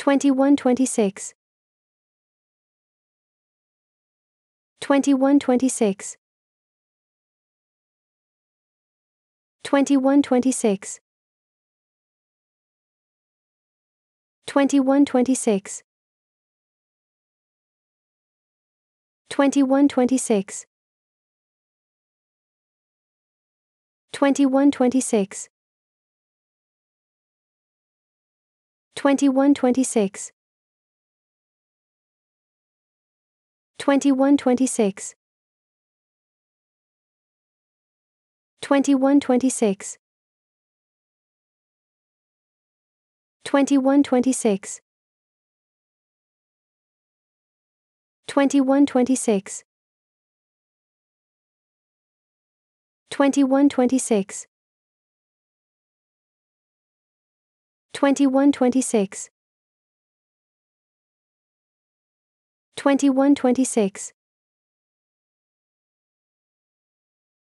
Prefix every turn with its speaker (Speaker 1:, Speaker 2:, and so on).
Speaker 1: 2126 2126 2126 2126 2126 2126 2126 2126 2126 2126 2126 2126 2126 2126